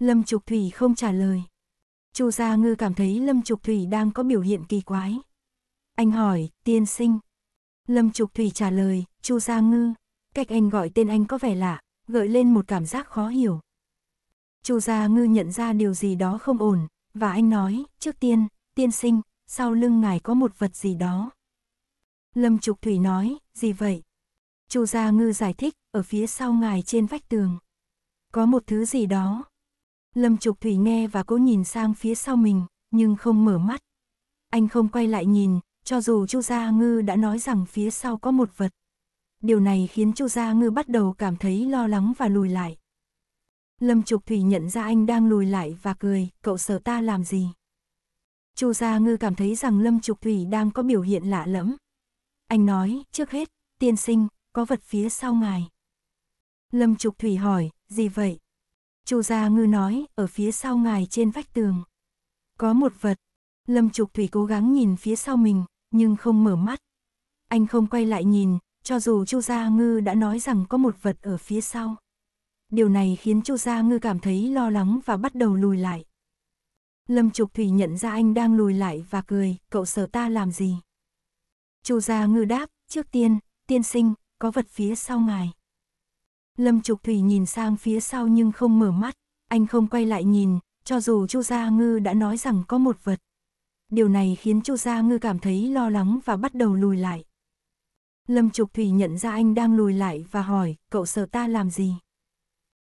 Lâm Trục Thủy không trả lời. Chu Gia Ngư cảm thấy Lâm Trục Thủy đang có biểu hiện kỳ quái. Anh hỏi, tiên sinh, Lâm Trục Thủy trả lời, Chu Gia Ngư. Cách anh gọi tên anh có vẻ lạ, gợi lên một cảm giác khó hiểu. Chu Gia Ngư nhận ra điều gì đó không ổn, và anh nói, trước tiên, tiên sinh, sau lưng ngài có một vật gì đó. Lâm Trục Thủy nói, gì vậy? Chu Gia Ngư giải thích, ở phía sau ngài trên vách tường. Có một thứ gì đó. Lâm Trục Thủy nghe và cố nhìn sang phía sau mình, nhưng không mở mắt. Anh không quay lại nhìn, cho dù Chu Gia Ngư đã nói rằng phía sau có một vật. Điều này khiến Chu Gia Ngư bắt đầu cảm thấy lo lắng và lùi lại. Lâm Trục Thủy nhận ra anh đang lùi lại và cười, cậu sợ ta làm gì? Chu Gia Ngư cảm thấy rằng Lâm Trục Thủy đang có biểu hiện lạ lẫm. Anh nói, trước hết, tiên sinh, có vật phía sau ngài. Lâm Trục Thủy hỏi, gì vậy? Chu Gia Ngư nói, ở phía sau ngài trên vách tường. Có một vật. Lâm Trục Thủy cố gắng nhìn phía sau mình, nhưng không mở mắt. Anh không quay lại nhìn, cho dù Chu Gia Ngư đã nói rằng có một vật ở phía sau. Điều này khiến Chu Gia Ngư cảm thấy lo lắng và bắt đầu lùi lại. Lâm Trục Thủy nhận ra anh đang lùi lại và cười, cậu sợ ta làm gì? Chu Gia Ngư đáp, trước tiên, tiên sinh, có vật phía sau ngài. Lâm Trục Thủy nhìn sang phía sau nhưng không mở mắt, anh không quay lại nhìn, cho dù Chu Gia Ngư đã nói rằng có một vật. Điều này khiến Chu Gia Ngư cảm thấy lo lắng và bắt đầu lùi lại. Lâm Trục Thủy nhận ra anh đang lùi lại và hỏi, cậu sợ ta làm gì?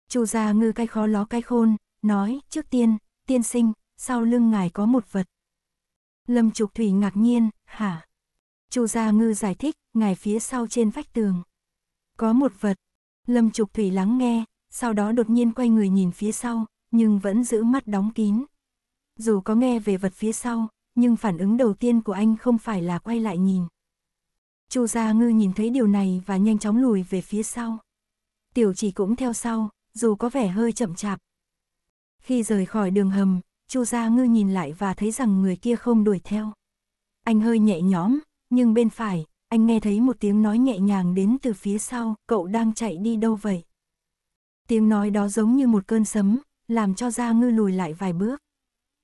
Chu Gia Ngư cay khó ló cay khôn, nói, trước tiên, tiên sinh, sau lưng ngài có một vật. Lâm Trục Thủy ngạc nhiên, hả? Chu Gia Ngư giải thích, ngài phía sau trên vách tường. Có một vật. Lâm Trục Thủy lắng nghe, sau đó đột nhiên quay người nhìn phía sau, nhưng vẫn giữ mắt đóng kín. Dù có nghe về vật phía sau, nhưng phản ứng đầu tiên của anh không phải là quay lại nhìn. Chu Gia Ngư nhìn thấy điều này và nhanh chóng lùi về phía sau. Tiểu chỉ cũng theo sau, dù có vẻ hơi chậm chạp. Khi rời khỏi đường hầm, Chu Gia Ngư nhìn lại và thấy rằng người kia không đuổi theo. Anh hơi nhẹ nhõm, nhưng bên phải, anh nghe thấy một tiếng nói nhẹ nhàng đến từ phía sau, cậu đang chạy đi đâu vậy? Tiếng nói đó giống như một cơn sấm, làm cho Gia Ngư lùi lại vài bước.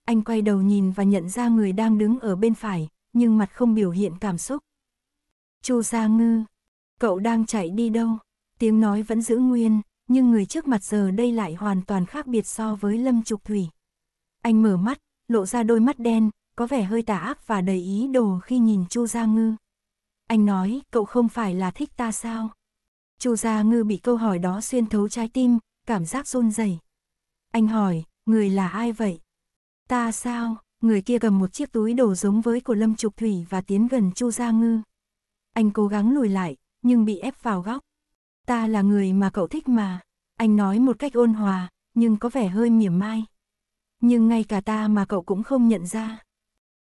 Anh quay đầu nhìn và nhận ra người đang đứng ở bên phải, nhưng mặt không biểu hiện cảm xúc. Chu Gia Ngư, cậu đang chạy đi đâu? Tiếng nói vẫn giữ nguyên, nhưng người trước mặt giờ đây lại hoàn toàn khác biệt so với Lâm Trục Thủy. Anh mở mắt, lộ ra đôi mắt đen, có vẻ hơi tà ác và đầy ý đồ khi nhìn Chu Gia Ngư. Anh nói, cậu không phải là thích ta sao? Chu Gia Ngư bị câu hỏi đó xuyên thấu trái tim, cảm giác run rẩy. Anh hỏi, người là ai vậy? Ta sao? Người kia cầm một chiếc túi đồ giống với của Lâm Trục Thủy và tiến gần Chu Gia Ngư. Anh cố gắng lùi lại, nhưng bị ép vào góc. Ta là người mà cậu thích mà. Anh nói một cách ôn hòa, nhưng có vẻ hơi mỉa mai. Nhưng ngay cả ta mà cậu cũng không nhận ra.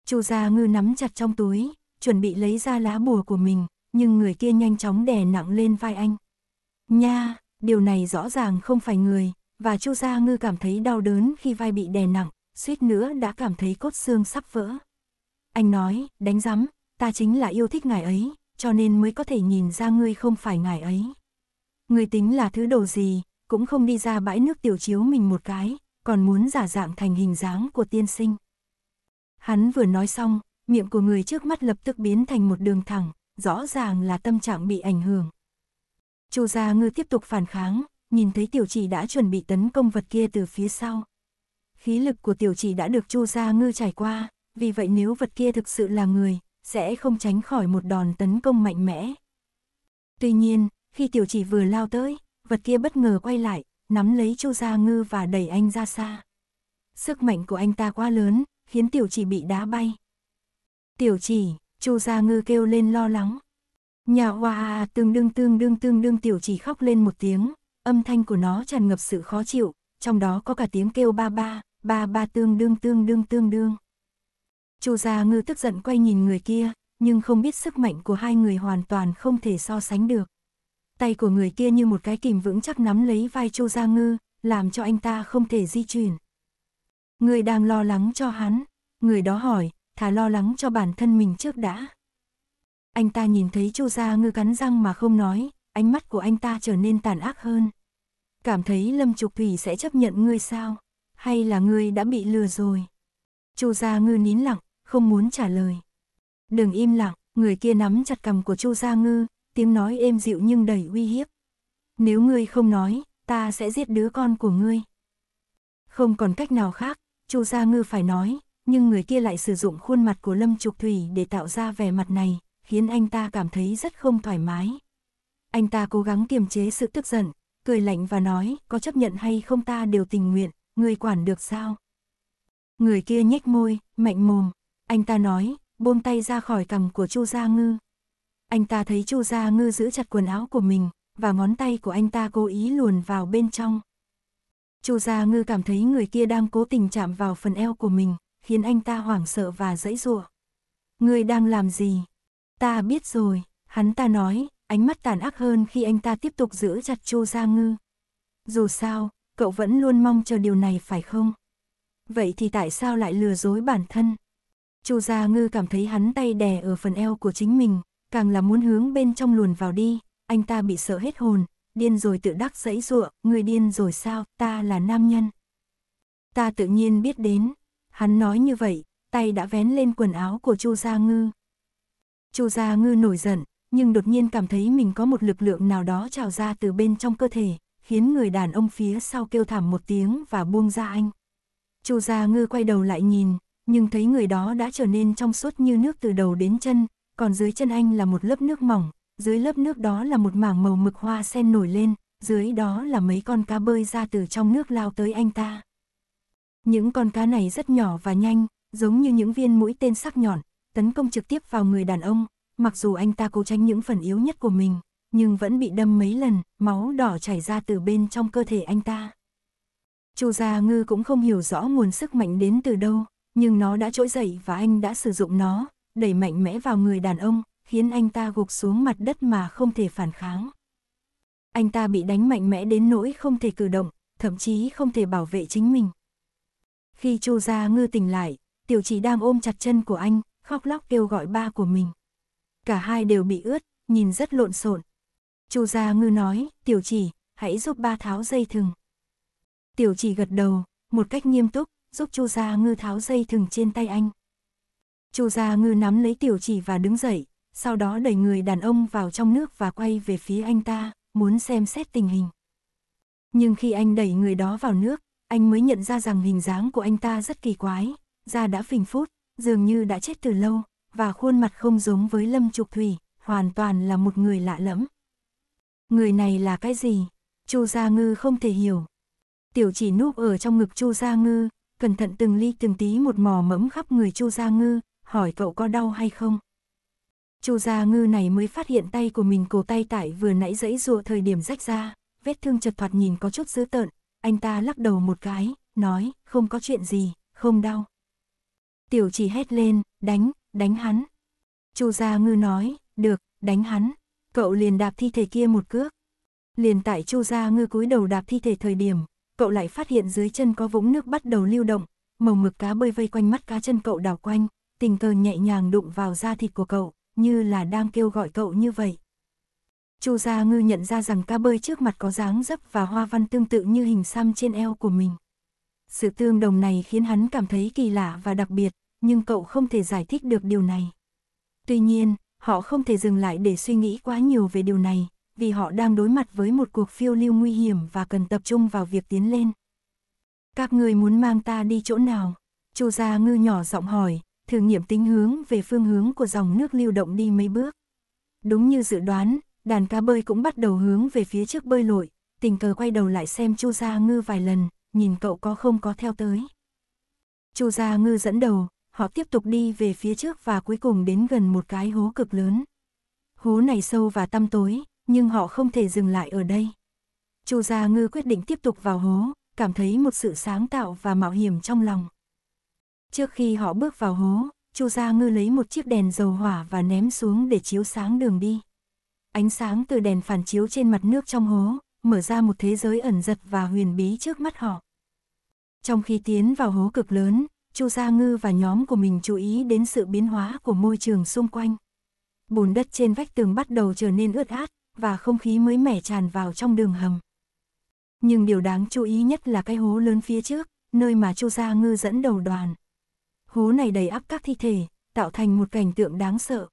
Chu Gia Ngư nắm chặt trong túi, chuẩn bị lấy ra lá bùa của mình, nhưng người kia nhanh chóng đè nặng lên vai anh. Nha, điều này rõ ràng không phải người, và Chu Gia Ngư cảm thấy đau đớn khi vai bị đè nặng, suýt nữa đã cảm thấy cốt xương sắp vỡ. Anh nói, đánh rắm, ta chính là yêu thích ngài ấy, cho nên mới có thể nhìn ra ngươi không phải ngài ấy. Ngươi tính là thứ đồ gì, cũng không đi ra bãi nước tiểu chiếu mình một cái, còn muốn giả dạng thành hình dáng của tiên sinh. Hắn vừa nói xong, miệng của người trước mắt lập tức biến thành một đường thẳng, rõ ràng là tâm trạng bị ảnh hưởng. Chu Gia Ngư tiếp tục phản kháng, nhìn thấy tiểu chỉ đã chuẩn bị tấn công vật kia từ phía sau khí lực của tiểu chỉ đã được Chu Gia Ngư trải qua, vì vậy nếu vật kia thực sự là người, sẽ không tránh khỏi một đòn tấn công mạnh mẽ. Tuy nhiên, khi tiểu chỉ vừa lao tới, vật kia bất ngờ quay lại, nắm lấy Chu Gia Ngư và đẩy anh ra xa. Sức mạnh của anh ta quá lớn, khiến tiểu chỉ bị đá bay. Tiểu chỉ, Chu Gia Ngư kêu lên lo lắng. Nhà hoa tương đương tương đương tương đương tiểu chỉ khóc lên một tiếng, âm thanh của nó tràn ngập sự khó chịu, trong đó có cả tiếng kêu ba ba, ba ba tương đương tương đương tương đương. Chu Gia Ngư tức giận quay nhìn người kia, nhưng không biết sức mạnh của hai người hoàn toàn không thể so sánh được. Tay của người kia như một cái kìm vững chắc nắm lấy vai Chu Gia Ngư, làm cho anh ta không thể di chuyển. Người đang lo lắng cho hắn, người đó hỏi, thà lo lắng cho bản thân mình trước đã. Anh ta nhìn thấy Chu Gia Ngư cắn răng mà không nói, ánh mắt của anh ta trở nên tàn ác hơn. Cảm thấy Lâm Trục Thủy sẽ chấp nhận ngươi sao? hay là ngươi đã bị lừa rồi? Chu Gia Ngư nín lặng, không muốn trả lời. Đừng im lặng, người kia nắm chặt cầm của Chu Gia Ngư, tiếng nói êm dịu nhưng đầy uy hiếp. Nếu ngươi không nói, ta sẽ giết đứa con của ngươi. Không còn cách nào khác, Chu Gia Ngư phải nói, nhưng người kia lại sử dụng khuôn mặt của Lâm Trục Thủy để tạo ra vẻ mặt này, khiến anh ta cảm thấy rất không thoải mái. Anh ta cố gắng kiềm chế sự tức giận, cười lạnh và nói, có chấp nhận hay không ta đều tình nguyện, người quản được sao? Người kia nhếch môi, mạnh mồm, anh ta nói, buông tay ra khỏi cầm của Chu Gia Ngư. Anh ta thấy Chu Gia Ngư giữ chặt quần áo của mình, và ngón tay của anh ta cố ý luồn vào bên trong. Chu Gia Ngư cảm thấy người kia đang cố tình chạm vào phần eo của mình, khiến anh ta hoảng sợ và dãy rủa. người đang làm gì? Ta biết rồi, hắn ta nói, ánh mắt tàn ác hơn khi anh ta tiếp tục giữ chặt Chu Gia Ngư. Dù sao, cậu vẫn luôn mong chờ điều này phải không? Vậy thì tại sao lại lừa dối bản thân? Chu Gia Ngư cảm thấy hắn tay đè ở phần eo của chính mình, càng là muốn hướng bên trong luồn vào đi, anh ta bị sợ hết hồn, điên rồi tự đắc dãy dụa, người điên rồi sao, ta là nam nhân. Ta tự nhiên biết đến, hắn nói như vậy, tay đã vén lên quần áo của Chu Gia Ngư. Chu Gia Ngư nổi giận, nhưng đột nhiên cảm thấy mình có một lực lượng nào đó trào ra từ bên trong cơ thể, khiến người đàn ông phía sau kêu thảm một tiếng và buông ra anh. Chu Gia Ngư quay đầu lại nhìn, nhưng thấy người đó đã trở nên trong suốt như nước từ đầu đến chân, còn dưới chân anh là một lớp nước mỏng, dưới lớp nước đó là một mảng màu mực hoa sen nổi lên, dưới đó là mấy con cá bơi ra từ trong nước lao tới anh ta. Những con cá này rất nhỏ và nhanh, giống như những viên mũi tên sắc nhọn, tấn công trực tiếp vào người đàn ông, mặc dù anh ta cố tránh những phần yếu nhất của mình nhưng vẫn bị đâm mấy lần, máu đỏ chảy ra từ bên trong cơ thể anh ta. Chu Gia Ngư cũng không hiểu rõ nguồn sức mạnh đến từ đâu, nhưng nó đã trỗi dậy và anh đã sử dụng nó, đẩy mạnh mẽ vào người đàn ông, khiến anh ta gục xuống mặt đất mà không thể phản kháng. Anh ta bị đánh mạnh mẽ đến nỗi không thể cử động, thậm chí không thể bảo vệ chính mình. Khi Chu Gia Ngư tỉnh lại, Tiểu Chỉ đang ôm chặt chân của anh, khóc lóc kêu gọi ba của mình. Cả hai đều bị ướt, nhìn rất lộn xộn, Chu Gia Ngư nói, tiểu chỉ, hãy giúp ba tháo dây thừng. Tiểu chỉ gật đầu, một cách nghiêm túc, giúp Chu Gia Ngư tháo dây thừng trên tay anh. Chu Gia Ngư nắm lấy tiểu chỉ và đứng dậy, sau đó đẩy người đàn ông vào trong nước và quay về phía anh ta, muốn xem xét tình hình. Nhưng khi anh đẩy người đó vào nước, anh mới nhận ra rằng hình dáng của anh ta rất kỳ quái, da đã phình phút, dường như đã chết từ lâu, và khuôn mặt không giống với Lâm Trục Thủy, hoàn toàn là một người lạ lẫm. Người này là cái gì? Chu Gia Ngư không thể hiểu. Tiểu chỉ núp ở trong ngực Chu Gia Ngư, cẩn thận từng ly từng tí một mò mẫm khắp người Chu Gia Ngư, hỏi cậu có đau hay không? Chu Gia Ngư này mới phát hiện tay của mình cổ tay tại vừa nãy dãy dụa thời điểm rách ra, vết thương chật thoạt nhìn có chút dữ tợn, anh ta lắc đầu một cái, nói, không có chuyện gì, không đau. Tiểu chỉ hét lên, đánh, đánh hắn. Chu Gia Ngư nói, được, đánh hắn cậu liền đạp thi thể kia một cước. Liền tại Chu Gia Ngư cúi đầu đạp thi thể thời điểm, cậu lại phát hiện dưới chân có vũng nước bắt đầu lưu động, màu mực cá bơi vây quanh mắt cá chân cậu đảo quanh, tình cờ nhẹ nhàng đụng vào da thịt của cậu, như là đang kêu gọi cậu như vậy. Chu Gia Ngư nhận ra rằng cá bơi trước mặt có dáng dấp và hoa văn tương tự như hình xăm trên eo của mình. Sự tương đồng này khiến hắn cảm thấy kỳ lạ và đặc biệt, nhưng cậu không thể giải thích được điều này. Tuy nhiên, Họ không thể dừng lại để suy nghĩ quá nhiều về điều này, vì họ đang đối mặt với một cuộc phiêu lưu nguy hiểm và cần tập trung vào việc tiến lên. Các người muốn mang ta đi chỗ nào? Chu Gia Ngư nhỏ giọng hỏi, thử nghiệm tính hướng về phương hướng của dòng nước lưu động đi mấy bước. Đúng như dự đoán, đàn cá bơi cũng bắt đầu hướng về phía trước bơi lội, tình cờ quay đầu lại xem Chu Gia Ngư vài lần, nhìn cậu có không có theo tới. Chu Gia Ngư dẫn đầu, họ tiếp tục đi về phía trước và cuối cùng đến gần một cái hố cực lớn. Hố này sâu và tăm tối, nhưng họ không thể dừng lại ở đây. Chu Gia Ngư quyết định tiếp tục vào hố, cảm thấy một sự sáng tạo và mạo hiểm trong lòng. Trước khi họ bước vào hố, Chu Gia Ngư lấy một chiếc đèn dầu hỏa và ném xuống để chiếu sáng đường đi. Ánh sáng từ đèn phản chiếu trên mặt nước trong hố, mở ra một thế giới ẩn giật và huyền bí trước mắt họ. Trong khi tiến vào hố cực lớn, Chu Gia Ngư và nhóm của mình chú ý đến sự biến hóa của môi trường xung quanh. Bùn đất trên vách tường bắt đầu trở nên ướt át, và không khí mới mẻ tràn vào trong đường hầm. Nhưng điều đáng chú ý nhất là cái hố lớn phía trước, nơi mà Chu Gia Ngư dẫn đầu đoàn. Hố này đầy ắp các thi thể, tạo thành một cảnh tượng đáng sợ.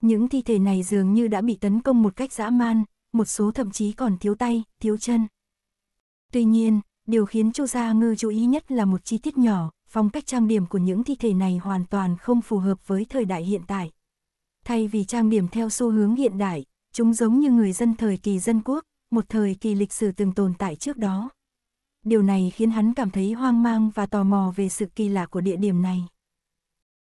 Những thi thể này dường như đã bị tấn công một cách dã man, một số thậm chí còn thiếu tay, thiếu chân. Tuy nhiên, điều khiến Chu Gia Ngư chú ý nhất là một chi tiết nhỏ, phong cách trang điểm của những thi thể này hoàn toàn không phù hợp với thời đại hiện tại. Thay vì trang điểm theo xu hướng hiện đại, chúng giống như người dân thời kỳ dân quốc, một thời kỳ lịch sử từng tồn tại trước đó. Điều này khiến hắn cảm thấy hoang mang và tò mò về sự kỳ lạ của địa điểm này.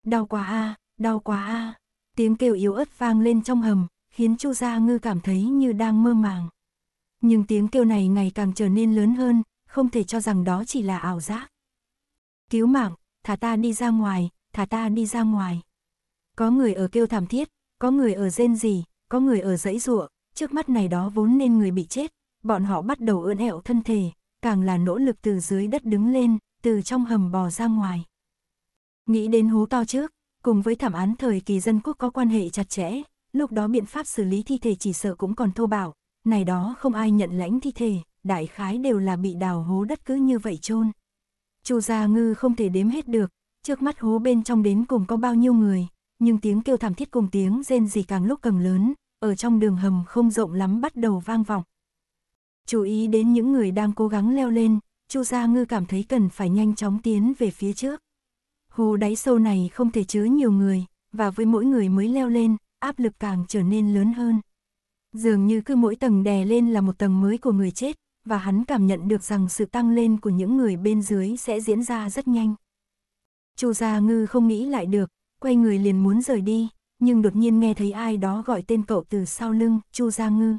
Đau quá a, đau quá a. Tiếng kêu yếu ớt vang lên trong hầm, khiến Chu Gia Ngư cảm thấy như đang mơ màng. Nhưng tiếng kêu này ngày càng trở nên lớn hơn, không thể cho rằng đó chỉ là ảo giác. Cứu mạng, thả ta đi ra ngoài, thả ta đi ra ngoài. Có người ở kêu thảm thiết, có người ở rên gì, có người ở dãy ruộng, trước mắt này đó vốn nên người bị chết, bọn họ bắt đầu ưỡn ẹo thân thể, càng là nỗ lực từ dưới đất đứng lên, từ trong hầm bò ra ngoài. Nghĩ đến hố to trước, cùng với thảm án thời kỳ dân quốc có quan hệ chặt chẽ, lúc đó biện pháp xử lý thi thể chỉ sợ cũng còn thô bạo, này đó không ai nhận lãnh thi thể, đại khái đều là bị đào hố đất cứ như vậy chôn. Chu Gia Ngư không thể đếm hết được, trước mắt hố bên trong đến cùng có bao nhiêu người, nhưng tiếng kêu thảm thiết cùng tiếng rên rỉ càng lúc càng lớn, ở trong đường hầm không rộng lắm bắt đầu vang vọng. Chú ý đến những người đang cố gắng leo lên, Chu Gia Ngư cảm thấy cần phải nhanh chóng tiến về phía trước. Hố đáy sâu này không thể chứa nhiều người, và với mỗi người mới leo lên, áp lực càng trở nên lớn hơn. Dường như cứ mỗi tầng đè lên là một tầng mới của người chết, và hắn cảm nhận được rằng sự tăng lên của những người bên dưới sẽ diễn ra rất nhanh. Chu Gia Ngư không nghĩ lại được, quay người liền muốn rời đi, nhưng đột nhiên nghe thấy ai đó gọi tên cậu từ sau lưng, Chu Gia Ngư.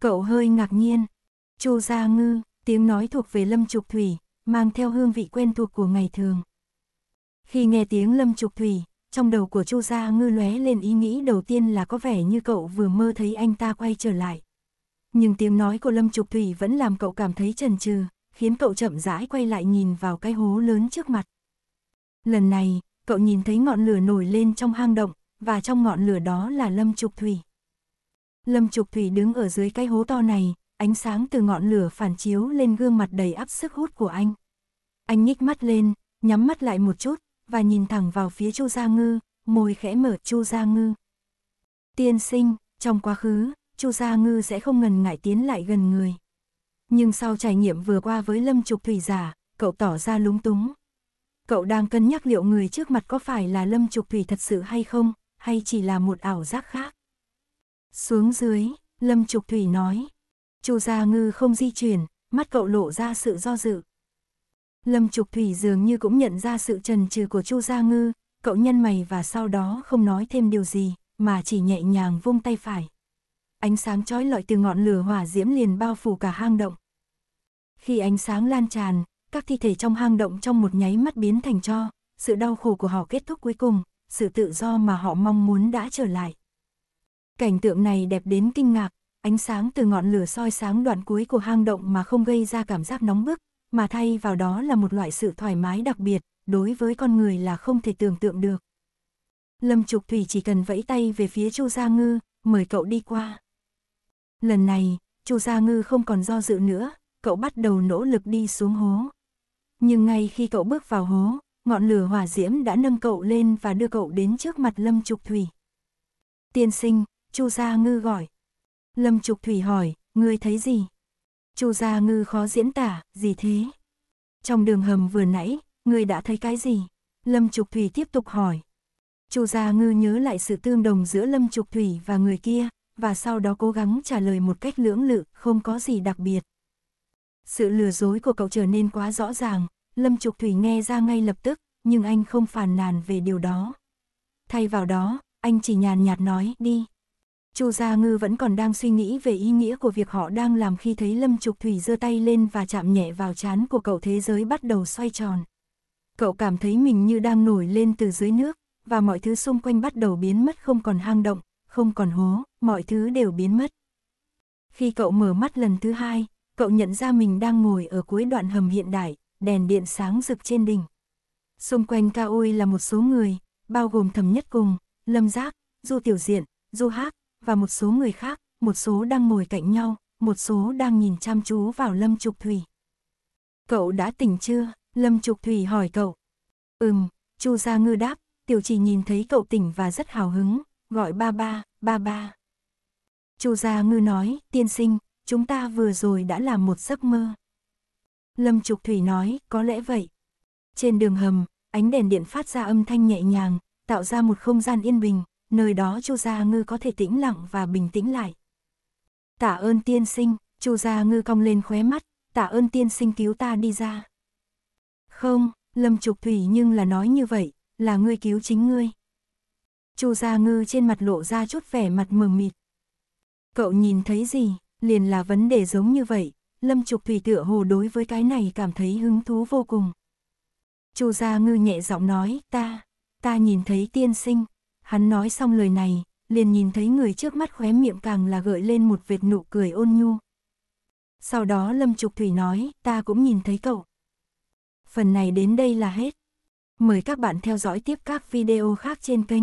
Cậu hơi ngạc nhiên. Chu Gia Ngư, tiếng nói thuộc về Lâm Trục Thủy, mang theo hương vị quen thuộc của ngày thường. Khi nghe tiếng Lâm Trục Thủy, trong đầu của Chu Gia Ngư lóe lên ý nghĩ đầu tiên là có vẻ như cậu vừa mơ thấy anh ta quay trở lại nhưng tiếng nói của Lâm Trục Thủy vẫn làm cậu cảm thấy chần chừ, khiến cậu chậm rãi quay lại nhìn vào cái hố lớn trước mặt. Lần này, cậu nhìn thấy ngọn lửa nổi lên trong hang động, và trong ngọn lửa đó là Lâm Trục Thủy. Lâm Trục Thủy đứng ở dưới cái hố to này, ánh sáng từ ngọn lửa phản chiếu lên gương mặt đầy áp sức hút của anh. Anh nhích mắt lên, nhắm mắt lại một chút, và nhìn thẳng vào phía Chu Gia Ngư, môi khẽ mở Chu Gia Ngư. Tiên sinh, trong quá khứ, Chu Gia Ngư sẽ không ngần ngại tiến lại gần người. Nhưng sau trải nghiệm vừa qua với Lâm Trục Thủy giả, cậu tỏ ra lúng túng. Cậu đang cân nhắc liệu người trước mặt có phải là Lâm Trục Thủy thật sự hay không, hay chỉ là một ảo giác khác. Xuống dưới, Lâm Trục Thủy nói. Chu Gia Ngư không di chuyển, mắt cậu lộ ra sự do dự. Lâm Trục Thủy dường như cũng nhận ra sự trần trừ của Chu Gia Ngư, cậu nhân mày và sau đó không nói thêm điều gì, mà chỉ nhẹ nhàng vung tay phải ánh sáng chói lọi từ ngọn lửa hỏa diễm liền bao phủ cả hang động. Khi ánh sáng lan tràn, các thi thể trong hang động trong một nháy mắt biến thành cho, sự đau khổ của họ kết thúc cuối cùng, sự tự do mà họ mong muốn đã trở lại. Cảnh tượng này đẹp đến kinh ngạc, ánh sáng từ ngọn lửa soi sáng đoạn cuối của hang động mà không gây ra cảm giác nóng bức, mà thay vào đó là một loại sự thoải mái đặc biệt, đối với con người là không thể tưởng tượng được. Lâm Trục Thủy chỉ cần vẫy tay về phía Chu Gia Ngư, mời cậu đi qua. Lần này, Chu Gia Ngư không còn do dự nữa, cậu bắt đầu nỗ lực đi xuống hố. Nhưng ngay khi cậu bước vào hố, ngọn lửa hỏa diễm đã nâng cậu lên và đưa cậu đến trước mặt Lâm Trục Thủy. Tiên sinh, Chu Gia Ngư gọi. Lâm Trục Thủy hỏi, ngươi thấy gì? Chu Gia Ngư khó diễn tả, gì thế? Trong đường hầm vừa nãy, ngươi đã thấy cái gì? Lâm Trục Thủy tiếp tục hỏi. Chu Gia Ngư nhớ lại sự tương đồng giữa Lâm Trục Thủy và người kia, và sau đó cố gắng trả lời một cách lưỡng lự, không có gì đặc biệt. Sự lừa dối của cậu trở nên quá rõ ràng, Lâm Trục Thủy nghe ra ngay lập tức, nhưng anh không phàn nàn về điều đó. Thay vào đó, anh chỉ nhàn nhạt nói đi. Chu Gia Ngư vẫn còn đang suy nghĩ về ý nghĩa của việc họ đang làm khi thấy Lâm Trục Thủy giơ tay lên và chạm nhẹ vào trán của cậu thế giới bắt đầu xoay tròn. Cậu cảm thấy mình như đang nổi lên từ dưới nước, và mọi thứ xung quanh bắt đầu biến mất không còn hang động, không còn hố, mọi thứ đều biến mất. Khi cậu mở mắt lần thứ hai, cậu nhận ra mình đang ngồi ở cuối đoạn hầm hiện đại, đèn điện sáng rực trên đỉnh. Xung quanh cao ôi là một số người, bao gồm thầm nhất cùng, lâm giác, du tiểu diện, du hát, và một số người khác, một số đang ngồi cạnh nhau, một số đang nhìn chăm chú vào lâm trục thủy. Cậu đã tỉnh chưa? Lâm trục thủy hỏi cậu. Ừm, chu gia ngư đáp, tiểu chỉ nhìn thấy cậu tỉnh và rất hào hứng, gọi ba ba, ba ba. Chu Gia Ngư nói, tiên sinh, chúng ta vừa rồi đã làm một giấc mơ. Lâm Trục Thủy nói, có lẽ vậy. Trên đường hầm, ánh đèn điện phát ra âm thanh nhẹ nhàng, tạo ra một không gian yên bình, nơi đó Chu Gia Ngư có thể tĩnh lặng và bình tĩnh lại. Tạ ơn tiên sinh, Chu Gia Ngư cong lên khóe mắt, tạ ơn tiên sinh cứu ta đi ra. Không, Lâm Trục Thủy nhưng là nói như vậy, là ngươi cứu chính ngươi. Chu Gia Ngư trên mặt lộ ra chút vẻ mặt mờ mịt. Cậu nhìn thấy gì, liền là vấn đề giống như vậy, Lâm Trục Thủy tựa hồ đối với cái này cảm thấy hứng thú vô cùng. Chu Gia Ngư nhẹ giọng nói, ta, ta nhìn thấy tiên sinh, hắn nói xong lời này, liền nhìn thấy người trước mắt khóe miệng càng là gợi lên một vệt nụ cười ôn nhu. Sau đó Lâm Trục Thủy nói, ta cũng nhìn thấy cậu. Phần này đến đây là hết. Mời các bạn theo dõi tiếp các video khác trên kênh.